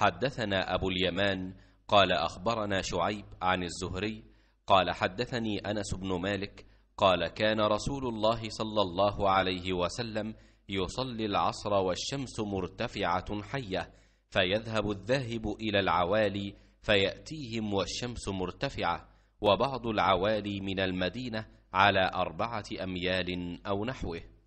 حدثنا أبو اليمان قال أخبرنا شعيب عن الزهري قال حدثني أنس بن مالك قال كان رسول الله صلى الله عليه وسلم يصلي العصر والشمس مرتفعة حية فيذهب الذاهب إلى العوالي فيأتيهم والشمس مرتفعة وبعض العوالي من المدينة على أربعة أميال أو نحوه